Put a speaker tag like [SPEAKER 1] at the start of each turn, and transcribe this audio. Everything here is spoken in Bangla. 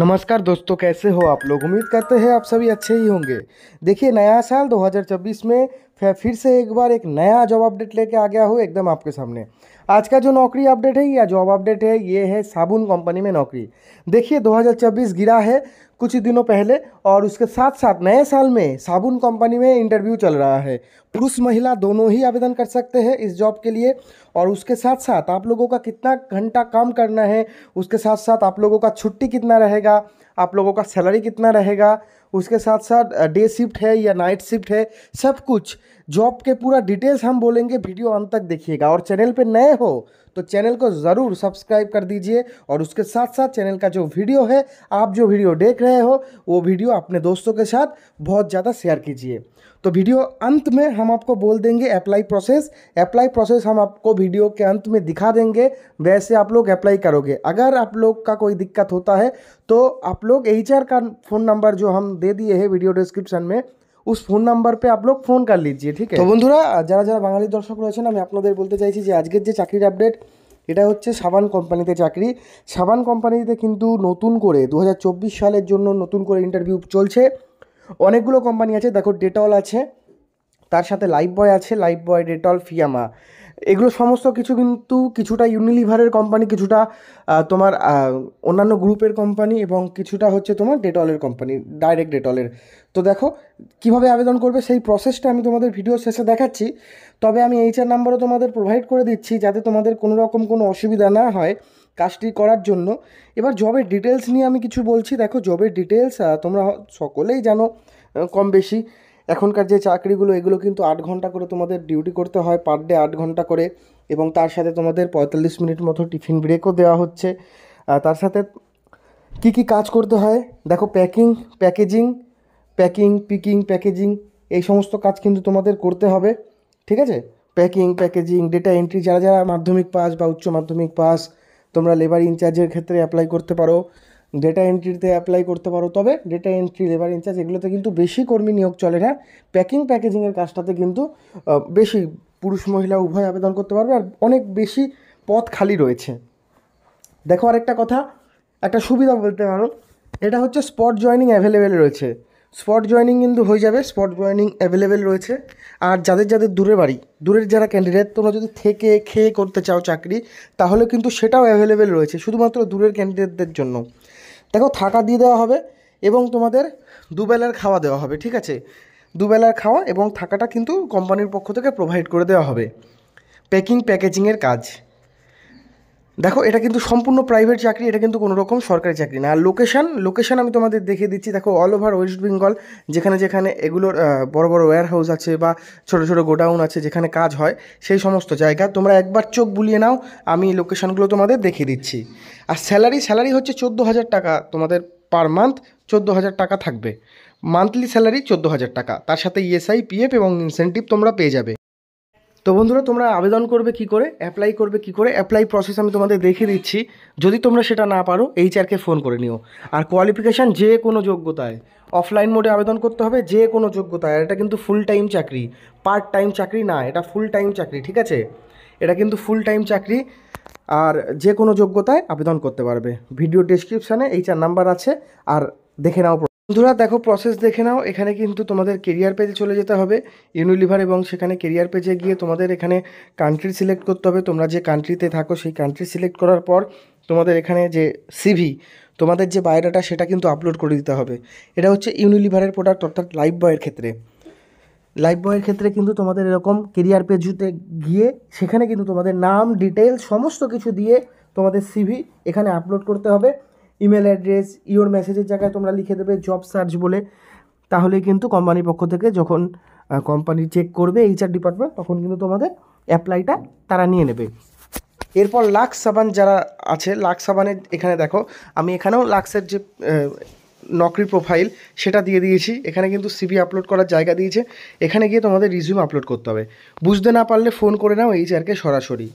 [SPEAKER 1] नमस्कार दोस्तों कैसे हो आप लोग उम्मीद करते हैं आप सभी अच्छे ही होंगे देखिए नया साल 2024 में फिर से एक बार एक नया जॉब अपडेट लेके आ गया हो एकदम आपके सामने आज का जो नौकरी अपडेट है या जॉब अपडेट है ये है साबुन कंपनी में नौकरी देखिए 2024 गिरा है कुछ ही दिनों पहले और उसके साथ साथ नए साल में साबुन कंपनी में इंटरव्यू चल रहा है पुरुष महिला दोनों ही आवेदन कर सकते हैं इस जॉब के लिए और उसके साथ साथ आप लोगों का कितना घंटा काम करना है उसके साथ साथ आप लोगों का छुट्टी कितना रहेगा आप लोगों का सैलरी कितना रहेगा उसके साथ साथ डे शिफ्ट है या नाइट शिफ्ट है सब कुछ जॉब के पूरा डिटेल्स हम बोलेंगे वीडियो अंत तक देखिएगा और चैनल पे नए हो तो चैनल को ज़रूर सब्सक्राइब कर दीजिए और उसके साथ साथ चैनल का जो वीडियो है आप जो वीडियो देख रहे हो वो वीडियो अपने दोस्तों के साथ बहुत ज़्यादा शेयर कीजिए तो वीडियो अंत में हम आपको बोल देंगे अप्लाई प्रोसेस अप्लाई प्रोसेस हम आपको वीडियो के अंत में दिखा देंगे वैसे आप लोग अप्लाई करोगे अगर आप लोग का कोई दिक्कत होता है तो आप लोग एच का फ़ोन नंबर जो हम दे दिए हैं वीडियो डिस्क्रिपशन में উস ফোন নাম্বার পে আপলোক ফোন কর লিজিয়ে ঠিক আছে তো বন্ধুরা যারা যারা বাঙালি দর্শক রয়েছেন আমি আপনাদের বলতে চাইছি যে আজকের যে চাকরির আপডেট এটা হচ্ছে সাবান কোম্পানিতে চাকরি সাবান কোম্পানিতে কিন্তু নতুন করে দু সালের জন্য নতুন করে ইন্টারভিউ চলছে অনেকগুলো কোম্পানি আছে দেখো ডেটল আছে তার সাথে লাইফ বয় আছে লাইফ বয় ডেটল ফিয়ামা এগুলো সমস্ত কিছু কিন্তু কিছুটা ইউনিলিভারের কোম্পানি কিছুটা তোমার অন্যান্য গ্রুপের কোম্পানি এবং কিছুটা হচ্ছে তোমার ডেটলের কোম্পানি ডাইরেক্ট ডেটলের তো দেখো কিভাবে আবেদন করবে সেই প্রসেসটা আমি তোমাদের ভিডিও শেষে দেখাচ্ছি তবে আমি এইচআর নাম্বারও তোমাদের প্রোভাইড করে দিচ্ছি যাতে তোমাদের কোনো রকম কোনো অসুবিধা না হয় কাজটি করার জন্য এবার জবের ডিটেলস নিয়ে আমি কিছু বলছি দেখো জবের ডিটেলস তোমরা সকলেই জানো কম বেশি এখনকার যে চাকরিগুলো এগুলো কিন্তু আট ঘন্টা করে তোমাদের ডিউটি করতে হয় পার ডে আট ঘন্টা করে এবং তার সাথে তোমাদের পঁয়তাল্লিশ মিনিট মতো টিফিন ব্রেকও দেওয়া হচ্ছে তার সাথে কি কি কাজ করতে হয় দেখো packing packaging packing picking packaging এই সমস্ত কাজ কিন্তু তোমাদের করতে হবে ঠিক আছে প্যাকিং প্যাকেজিং ডেটা এন্ট্রি যারা যারা মাধ্যমিক পাস বা উচ্চ মাধ্যমিক পাস তোমরা লেবার ইনচার্জের ক্ষেত্রে অ্যাপ্লাই করতে পারো ডেটা এন্ট্রিতে অ্যাপ্লাই করতে পারো তবে ডেটা এন্ট্রি লেবার ইনচার্জ এগুলোতে কিন্তু বেশি কর্মী নিয়োগ চলে না প্যাকিং প্যাকেজিংয়ের কাজটাতে কিন্তু বেশি পুরুষ মহিলা উভয় আবেদন করতে পারবে আর অনেক বেশি পথ খালি রয়েছে দেখো আরেকটা কথা একটা সুবিধা বলতে পারো এটা হচ্ছে স্পট জয়নিং অ্যাভেলেবেল রয়েছে স্পট জয়নিং কিন্তু হয়ে যাবে স্পট জয়নিং অ্যাভেলেবেল রয়েছে আর যাদের যাদের দূরে বাড়ি দূরের যারা ক্যান্ডিডেট তোমরা যদি থেকে খেয়ে করতে চাও চাকরি তাহলে কিন্তু সেটাও অ্যাভেলেবেল রয়েছে শুধুমাত্র দূরের ক্যান্ডিডেটদের জন্য দেখো থাকা দিয়ে দেওয়া হবে এবং তোমাদের দুবেলার খাওয়া দেওয়া হবে ঠিক আছে দুবেলার খাওয়া এবং থাকাটা কিন্তু কোম্পানির পক্ষ থেকে প্রোভাইড করে দেওয়া হবে প্যাকিং প্যাকেজিংয়ের কাজ দেখো এটা কিন্তু সম্পূর্ণ প্রাইভেট চাকরি এটা কিন্তু কোনো রকম সরকারি চাকরি না আর লোকেশান লোকেশান আমি তোমাদের দেখিয়ে দিচ্ছি দেখো অল ওভার ওয়েস্ট বেঙ্গল যেখানে যেখানে এগুলোর বড় বড় ওয়্যার হাউস আছে বা ছোট ছোট গোডাউন আছে যেখানে কাজ হয় সেই সমস্ত জায়গা তোমরা একবার চোখ বুলিয়ে নাও আমি লোকেশানগুলো তোমাদের দেখিয়ে দিচ্ছি আর স্যালারি স্যালারি হচ্ছে চোদ্দো হাজার টাকা তোমাদের পার মান্থ চোদ্দো হাজার টাকা থাকবে মান্থলি স্যালারি চোদ্দো হাজার টাকা তার সাথে ইএসআই পিএফ এবং ইনসেন্টিভ তোমরা পেয়ে যাবে তো বন্ধুরা তোমরা আবেদন করবে কি করে অ্যাপ্লাই করবে কি করে অ্যাপ্লাই প্রসেস আমি তোমাদের দেখিয়ে দিচ্ছি যদি তোমরা সেটা না পারো আরকে ফোন করে নিও আর কোয়ালিফিকেশান যে কোনো যোগ্যতায় অফলাইন মোডে আবেদন করতে হবে যে কোনো যোগ্যতায় এটা কিন্তু ফুল টাইম চাকরি পার্ট টাইম চাকরি না এটা ফুল টাইম চাকরি ঠিক আছে এটা কিন্তু ফুল টাইম চাকরি আর যে কোনো যোগ্যতায় আবেদন করতে পারবে ভিডিও ডিসক্রিপশানে এইচআর নাম্বার আছে আর দেখে নাও বন্ধুরা দেখো প্রসেস দেখে নাও এখানে কিন্তু তোমাদের কেরিয়ার পেজে চলে যেতে হবে ইউনিলিভার এবং সেখানে কেরিয়ার পেজে গিয়ে তোমাদের এখানে কান্ট্রি সিলেক্ট করতে হবে তোমরা যে কান্ট্রিতে থাকো সেই কান্ট্রি সিলেক্ট করার পর তোমাদের এখানে যে সিভি তোমাদের যে বায়োডাটা সেটা কিন্তু আপলোড করে দিতে হবে এটা হচ্ছে ইউনিলিভারের প্রোডাক্ট অর্থাৎ লাইফ বয়ের ক্ষেত্রে লাইফ বয়ের ক্ষেত্রে কিন্তু তোমাদের এরকম কেরিয়ার পেজুতে গিয়ে সেখানে কিন্তু তোমাদের নাম ডিটেল সমস্ত কিছু দিয়ে তোমাদের সিভি এখানে আপলোড করতে হবে ইমেল অ্যাড্রেস ইওর মেসেজের জায়গায় তোমরা লিখে দেবে জব সার্চ বলে তাহলে কিন্তু কোম্পানির পক্ষ থেকে যখন কোম্পানি চেক করবে এইচআর ডিপার্টমেন্ট তখন কিন্তু তোমাদের অ্যাপ্লাইটা তারা নিয়ে নেবে এরপর লাক্স সাবান যারা আছে লাক্স সাবানের এখানে দেখো আমি এখানেও লাক্সের যে নকরি প্রোফাইল সেটা দিয়ে দিয়েছি এখানে কিন্তু সিভি আপলোড করার জায়গা দিয়েছে এখানে গিয়ে তোমাদের রিজিউম আপলোড করতে হবে বুঝতে না পারলে ফোন করে নাও এইচআরকে সরাসরি